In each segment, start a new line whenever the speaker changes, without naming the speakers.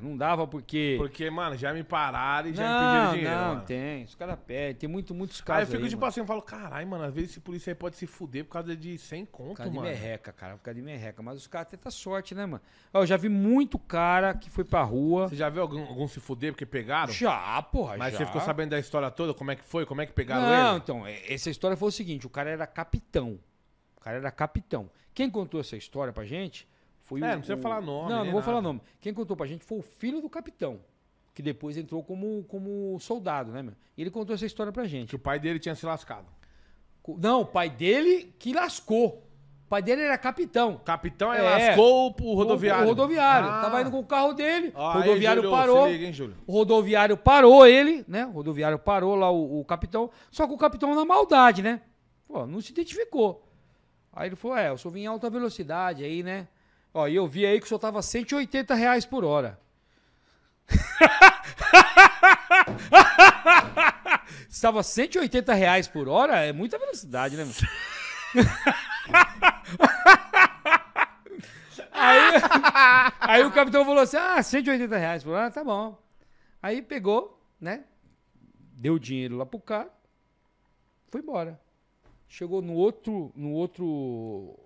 Não dava porque. Porque, mano, já me pararam e já não, me pediram dinheiro. Não, mano. tem. Os caras pedem. Tem muito, muitos caras. Aí eu fico de passeio e falo, caralho, mano, às vezes esse polícia aí pode se fuder por causa de 100 conto, por causa mano. de merreca, cara. Por causa de merreca. Mas os caras tentam sorte, né, mano? Eu já vi muito cara que foi pra rua. Você já viu algum, algum se fuder porque pegaram? Já, porra. Mas já. você ficou sabendo da história toda? Como é que foi? Como é que pegaram não, ele? Não, então. É, essa história foi o seguinte: o cara era capitão. O cara era capitão. Quem contou essa história pra gente foi é, o, não precisa o... falar nome. Não, não vou nada. falar nome. Quem contou pra gente foi o filho do capitão, que depois entrou como, como soldado, né, meu? E ele contou essa história pra gente. Que o pai dele tinha se lascado. Não, o pai dele que lascou. O pai dele era capitão. Capitão é, lascou o rodoviário. O, rodoviário. Ah. Tava indo com o carro dele, ah, o rodoviário aí, parou. Liga, hein, O rodoviário parou ele, né? O rodoviário parou lá o, o, capitão. Só que o capitão na maldade, né? Pô, não se identificou. Aí ele falou: é, eu sou vim em alta velocidade aí, né? Ó, e eu vi aí que o senhor tava 180 reais por hora. Estava 180 reais por hora? É muita velocidade, né, mano? aí, aí o capitão falou assim: ah, 180 reais por hora, tá bom. Aí pegou, né? Deu o dinheiro lá pro cara, foi embora. Chegou no outro, no outro,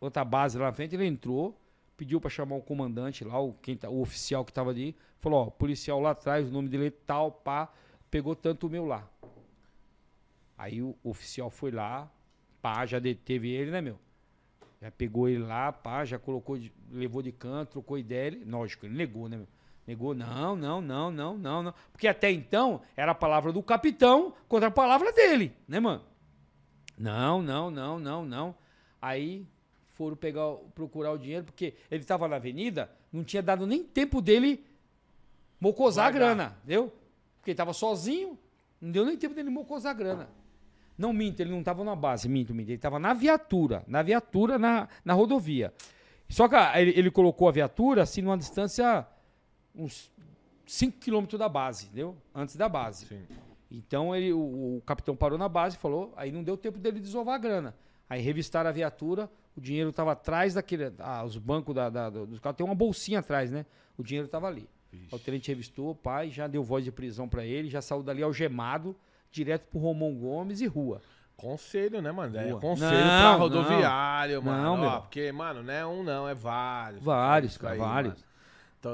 outra base lá na frente, ele entrou, pediu para chamar o comandante lá, o, quem tá, o oficial que estava ali, falou, ó, policial lá atrás, o nome dele é tal, pá, pegou tanto o meu lá. Aí o oficial foi lá, pá, já deteve ele, né, meu? Já pegou ele lá, pá, já colocou, de, levou de canto, trocou ideia, ele, lógico, ele negou, né, meu? Negou, não, não, não, não, não, não. Porque até então era a palavra do capitão contra a palavra dele, né, mano? Não, não, não, não, não. Aí foram pegar, procurar o dinheiro, porque ele estava na avenida, não tinha dado nem tempo dele mocosar a grana, entendeu? Porque ele estava sozinho, não deu nem tempo dele mocosar a grana. Não minto, ele não estava na base, minto, minto. Ele estava na viatura, na viatura, na, na rodovia. Só que ah, ele, ele colocou a viatura assim numa distância uns 5 quilômetros da base, entendeu? Antes da base. Sim. Então ele, o, o, capitão parou na base e falou, aí não deu tempo dele desovar a grana. Aí revistaram a viatura, o dinheiro estava atrás daquele. Ah, os bancos da, da, dos carros. Tem uma bolsinha atrás, né? O dinheiro estava ali. O tenente revistou, o pai já deu voz de prisão para ele, já saiu dali algemado, direto pro Romão Gomes e rua. Conselho, né, mano? É conselho não, pra rodoviário, não, mano. Não, Ó, porque, mano, não é um não, é vários. Vários, cara, vários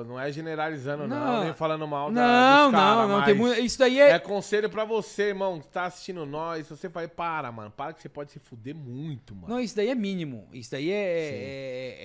então não é generalizando, não, não, nem falando mal da, não, cara, Não, não, tem muito. Isso daí é. É conselho pra você, irmão, que tá assistindo nós. Você vai, para, mano. Para que você pode se fuder muito, mano. Não, isso daí é mínimo. Isso daí é, é,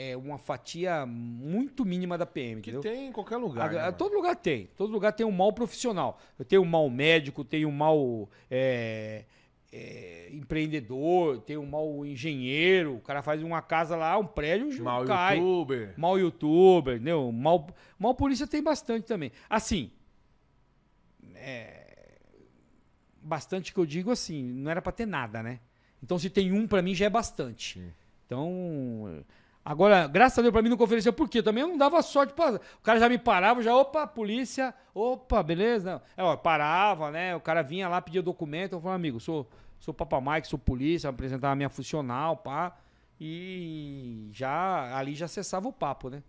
é, é, uma fatia muito mínima da PM. Que entendeu? tem em qualquer lugar. A, né, todo lugar tem. Todo lugar tem um mal profissional. Eu tenho um mal médico, tenho um mal. É, é, empreendedor, tem um mau engenheiro, o cara faz uma casa lá, um prédio, mal cai. youtuber. Mal youtuber, entendeu? Mal, mal polícia tem bastante também. Assim, é, bastante que eu digo assim, não era para ter nada, né? Então se tem um para mim já é bastante. Sim. Então Agora, graças a Deus, pra mim não ofereceu, porque também eu não dava sorte. Pra... O cara já me parava, já, opa, polícia, opa, beleza. É, ó, parava, né? O cara vinha lá, pedia documento. Eu falava, amigo, sou, sou Papa Mike, sou polícia, apresentava a minha funcional, pá. E já ali já cessava o papo, né?